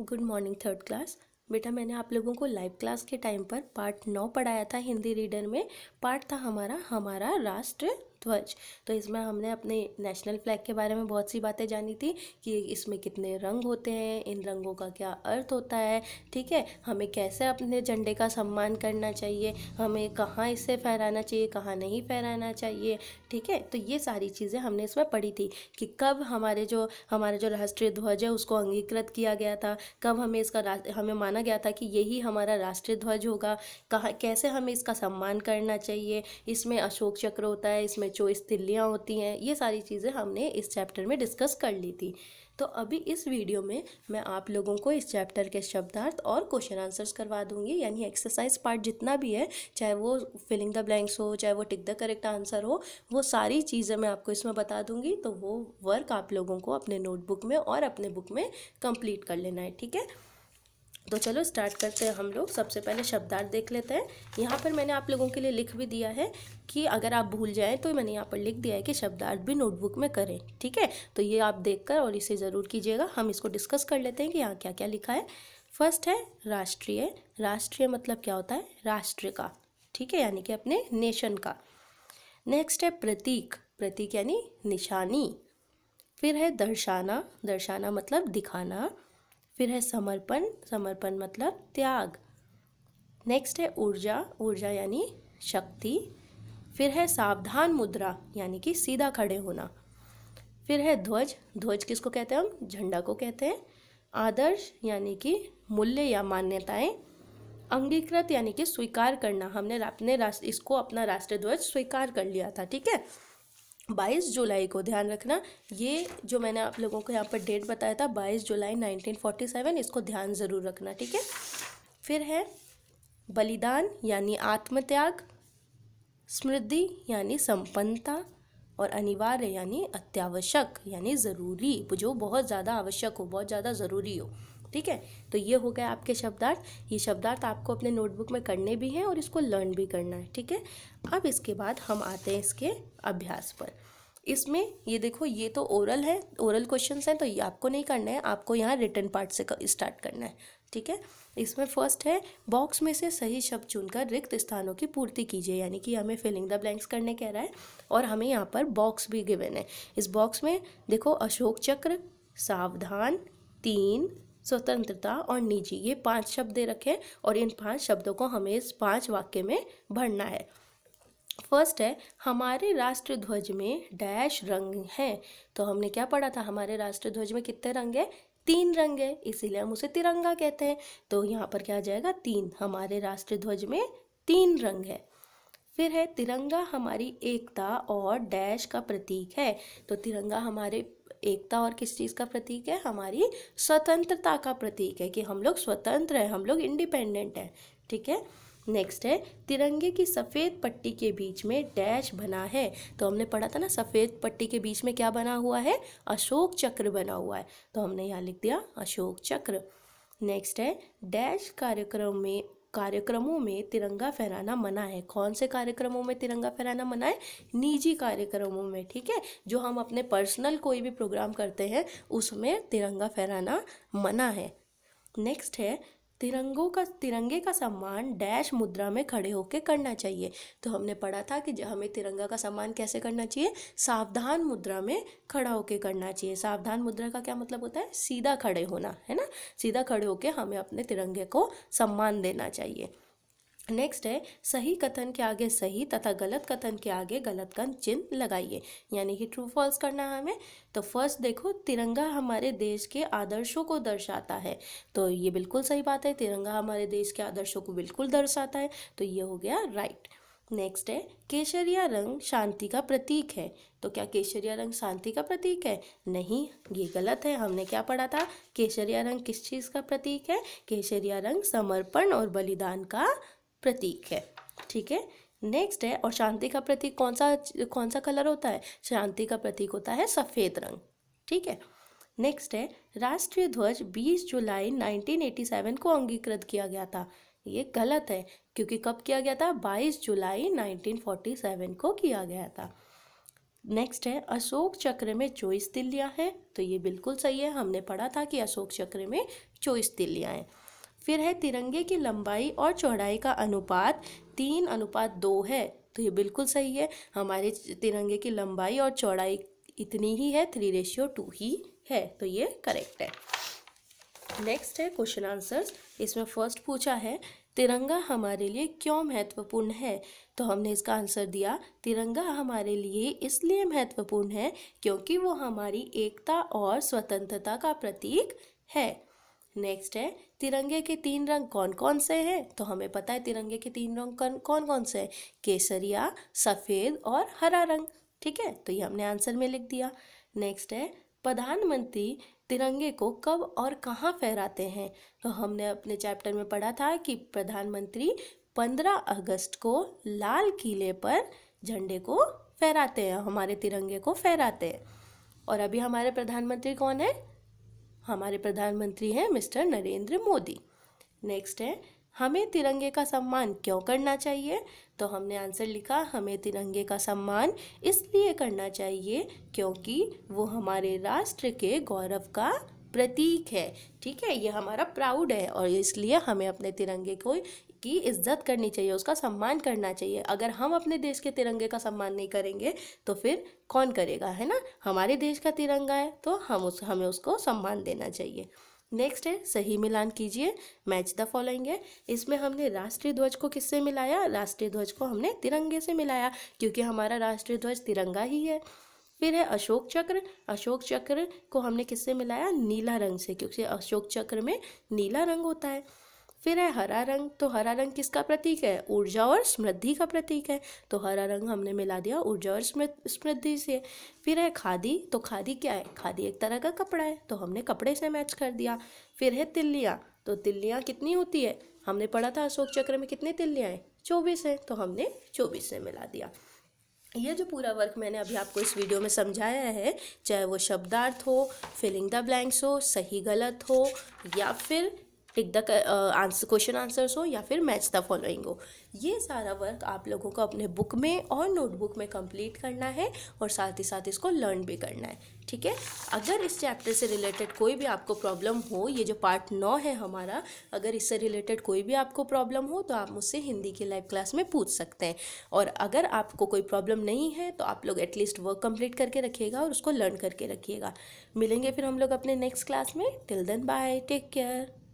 good morning third class बेटा मैंने आप लोगों को लाइव क्लास के टाइम पर पार्ट नौ पढ़ाया था हिंदी रीडर में पार्ट था हमारा हमारा राष्ट्र ध्वज तो इसमें हमने अपने नेशनल फ्लैग के बारे में बहुत सी बातें जानी थी कि इसमें कितने रंग होते हैं इन रंगों का क्या अर्थ होता है ठीक है हमें कैसे अपने झंडे का सम्मान करना चाहिए हमें कहाँ इसे फहराना चाहिए कहाँ नहीं फहराना चाहिए ठीक है तो ये सारी चीज़ें हमने इसमें पढ़ी थी कि कब हमारे जो हमारा जो राष्ट्रीय ध्वज है उसको अंगीकृत किया गया था कब हमें इसका हमें माना गया था कि यही हमारा राष्ट्रीय ध्वज होगा कहाँ कैसे हमें इसका सम्मान करना चाहिए इसमें अशोक चक्र होता है इसमें चॉइस तिल्लियाँ होती हैं ये सारी चीज़ें हमने इस चैप्टर में डिस्कस कर ली थी तो अभी इस वीडियो में मैं आप लोगों को इस चैप्टर के शब्दार्थ और क्वेश्चन आंसर्स करवा दूंगी यानी एक्सरसाइज पार्ट जितना भी है चाहे वो फिलिंग द ब्लैंक्स हो चाहे वो टिक द करेक्ट आंसर हो वो सारी चीज़ें मैं आपको इसमें बता दूंगी तो वो वर्क आप लोगों को अपने नोटबुक में और अपने बुक में कंप्लीट कर लेना है ठीक है तो चलो स्टार्ट करते हैं हम लोग सबसे पहले शब्दार्थ देख लेते हैं यहाँ पर मैंने आप लोगों के लिए लिख भी दिया है कि अगर आप भूल जाएं तो मैंने यहाँ पर लिख दिया है कि शब्दार्थ भी नोटबुक में करें ठीक है तो ये आप देखकर और इसे ज़रूर कीजिएगा हम इसको डिस्कस कर लेते हैं कि यहाँ क्या क्या लिखा है फर्स्ट है राष्ट्रीय राष्ट्रीय मतलब क्या होता है राष्ट्र का ठीक है यानी कि अपने नेशन का नेक्स्ट है प्रतीक प्रतीक यानी निशानी फिर है दर्शाना दर्शाना मतलब दिखाना फिर है समर्पण समर्पण मतलब त्याग नेक्स्ट है ऊर्जा ऊर्जा यानी शक्ति फिर है सावधान मुद्रा यानी कि सीधा खड़े होना फिर है ध्वज ध्वज किसको कहते हैं हम झंडा को कहते हैं आदर्श यानी कि मूल्य या मान्यताएं अंगीकृत यानी कि स्वीकार करना हमने अपने राष्ट्र इसको अपना राष्ट्रध्वज स्वीकार कर लिया था ठीक है बाईस जुलाई को ध्यान रखना ये जो मैंने आप लोगों को यहाँ पर डेट बताया था बाईस जुलाई 1947 इसको ध्यान ज़रूर रखना ठीक है फिर है बलिदान यानी आत्मत्याग समृद्धि यानी संपन्नता और अनिवार्य यानी अत्यावश्यक यानी ज़रूरी जो बहुत ज़्यादा आवश्यक हो बहुत ज़्यादा ज़रूरी हो ठीक है तो ये हो गए आपके शब्दार्थ ये शब्दार्थ आपको अपने नोटबुक में करने भी हैं और इसको लर्न भी करना है ठीक है अब इसके बाद हम आते हैं इसके अभ्यास पर इसमें ये देखो ये तो ओरल है ओरल क्वेश्चन हैं तो ये आपको नहीं करना है आपको यहाँ रिटर्न पार्ट से स्टार्ट करना है ठीक है इसमें फर्स्ट है बॉक्स में से सही शब्द चुनकर रिक्त स्थानों की पूर्ति कीजिए यानी कि हमें फिलिंग द ब्लैंक्स करने कह रहा है और हमें यहाँ पर बॉक्स भी गिवन है इस बॉक्स में देखो अशोक चक्र सावधान तीन स्वतंत्रता और निजी ये पांच शब्द दे रखे हैं और इन पांच शब्दों को हमें इस पांच वाक्य में भरना है फर्स्ट है हमारे राष्ट्र ध्वज में डैश रंग हैं तो हमने क्या पढ़ा था हमारे राष्ट्र ध्वज में कितने रंग है तीन रंग है इसीलिए हम उसे तिरंगा कहते हैं तो यहाँ पर क्या आ जाएगा तीन हमारे राष्ट्र ध्वज में तीन रंग है फिर है तिरंगा हमारी एकता और डैश का प्रतीक है तो तिरंगा हमारे एकता और किस चीज़ का प्रतीक है हमारी स्वतंत्रता का प्रतीक है कि हम लोग स्वतंत्र हैं हम लोग इंडिपेंडेंट हैं ठीक है नेक्स्ट है तिरंगे की सफ़ेद पट्टी के बीच में डैश बना है तो हमने पढ़ा था ना सफ़ेद पट्टी के बीच में क्या बना हुआ है अशोक चक्र बना हुआ है तो हमने यहाँ लिख दिया अशोक चक्र नेक्स्ट है डैश कार्यक्रम में कार्यक्रमों में तिरंगा फहराना मना है कौन से कार्यक्रमों में तिरंगा फहराना मना है निजी कार्यक्रमों में ठीक है जो हम अपने पर्सनल कोई भी प्रोग्राम करते हैं उसमें तिरंगा फहराना मना है नेक्स्ट है तिरंगों का तिरंगे का सम्मान डैश मुद्रा में खड़े होकर करना चाहिए तो हमने पढ़ा था कि हमें तिरंगा का सम्मान कैसे करना चाहिए सावधान मुद्रा में खड़ा होकर करना चाहिए सावधान मुद्रा का क्या मतलब होता है सीधा खड़े होना है ना सीधा खड़े होकर हमें अपने तिरंगे को सम्मान देना चाहिए नेक्स्ट है सही कथन के आगे सही तथा गलत कथन के आगे गलत का चिन्ह लगाइए यानी कि ट्रू फॉल्स करना है हमें तो फर्स्ट देखो तिरंगा हमारे देश के आदर्शों को दर्शाता है तो ये बिल्कुल सही बात है तिरंगा हमारे देश के आदर्शों को बिल्कुल दर्शाता है तो ये हो गया राइट नेक्स्ट है केशरिया रंग शांति का प्रतीक है तो क्या केशरिया रंग शांति का प्रतीक है नहीं ये गलत है हमने क्या पढ़ा था केशरिया रंग किस चीज़ का प्रतीक है केशरिया रंग समर्पण और बलिदान का प्रतीक है ठीक है नेक्स्ट है और शांति का प्रतीक कौन सा कौन सा कलर होता है शांति का प्रतीक होता है सफ़ेद रंग ठीक है नेक्स्ट है राष्ट्रीय ध्वज 20 जुलाई 1987 को अंगीकृत किया गया था ये गलत है क्योंकि कब किया गया था 22 जुलाई 1947 को किया गया था नेक्स्ट है अशोक चक्र में चौबीस तिल्लियाँ हैं तो ये बिल्कुल सही है हमने पढ़ा था कि अशोक चक्र में चौबीस तिल्लियाँ हैं फिर है तिरंगे की लंबाई और चौड़ाई का अनुपात तीन अनुपात दो है तो ये बिल्कुल सही है हमारे तिरंगे की लंबाई और चौड़ाई इतनी ही है थ्री रेशियो टू ही है तो ये करेक्ट है नेक्स्ट है क्वेश्चन आंसर्स इसमें फर्स्ट पूछा है तिरंगा हमारे लिए क्यों महत्वपूर्ण है तो हमने इसका आंसर दिया तिरंगा हमारे लिए इसलिए महत्वपूर्ण है क्योंकि वो हमारी एकता और स्वतंत्रता का प्रतीक है नेक्स्ट है तिरंगे के तीन रंग कौन कौन से हैं तो हमें पता है तिरंगे के तीन रंग कौन कौन से हैं केसरिया सफ़ेद और हरा रंग ठीक है तो ये हमने आंसर में लिख दिया नेक्स्ट है प्रधानमंत्री तिरंगे को कब और कहाँ फहराते हैं तो हमने अपने चैप्टर में पढ़ा था कि प्रधानमंत्री पंद्रह अगस्त को लाल किले पर झंडे को फहराते हैं हमारे तिरंगे को फहराते हैं और अभी हमारे प्रधानमंत्री कौन है हमारे प्रधानमंत्री हैं मिस्टर नरेंद्र मोदी नेक्स्ट है हमें तिरंगे का सम्मान क्यों करना चाहिए तो हमने आंसर लिखा हमें तिरंगे का सम्मान इसलिए करना चाहिए क्योंकि वो हमारे राष्ट्र के गौरव का प्रतीक है ठीक है ये हमारा प्राउड है और इसलिए हमें अपने तिरंगे को की इज्जत करनी चाहिए उसका सम्मान करना चाहिए अगर हम अपने देश के तिरंगे का सम्मान नहीं करेंगे तो फिर कौन करेगा है ना हमारे देश का तिरंगा है तो हम उस हमें उसको सम्मान देना चाहिए नेक्स्ट है सही मिलान कीजिए मैच द फॉलोइंग है इसमें हमने राष्ट्रीय ध्वज को किससे मिलाया राष्ट्रीय ध्वज को हमने तिरंगे से मिलाया क्योंकि हमारा राष्ट्रीय ध्वज तिरंगा ही है फिर है अशोक चक्र अशोक चक्र को हमने किससे मिलाया नीला रंग से क्योंकि अशोक चक्र में नीला रंग होता है फिर है हरा रंग तो हरा रंग किसका प्रतीक है ऊर्जा और समृद्धि का प्रतीक है तो हरा रंग हमने मिला दिया ऊर्जा और समृद्धि से फिर है खादी तो खादी क्या है खादी एक तरह का कपड़ा है तो हमने कपड़े से मैच कर दिया फिर है तिल्लियाँ तो तिल्लियाँ कितनी होती है हमने पढ़ा था अशोक चक्र में कितनी तिल्लियाँ हैं चौबीस हैं तो हमने चौबीस से मिला दिया ये जो पूरा वर्क मैंने अभी आपको इस वीडियो में समझाया है चाहे वो शब्दार्थ हो फिलिंग द ब्लैंक्स हो सही गलत हो या फिर tick the answer question answers हो या फिर मैच द फॉलोइंग हो ये सारा वर्क आप लोगों को अपने बुक में और नोटबुक में कंप्लीट करना है और साथ ही साथ इसको लर्न भी करना है ठीक है अगर इस चैप्टर से रिलेटेड कोई भी आपको प्रॉब्लम हो ये जो पार्ट नौ है हमारा अगर इससे रिलेटेड कोई भी आपको प्रॉब्लम हो तो आप मुझसे हिंदी की लाइव क्लास में पूछ सकते हैं और अगर आपको कोई प्रॉब्लम नहीं है तो आप लोग एटलीस्ट वर्क कंप्लीट करके रखिएगा और उसको लर्न करके रखिएगा मिलेंगे फिर हम लोग अपने नेक्स्ट क्लास में till then bye take care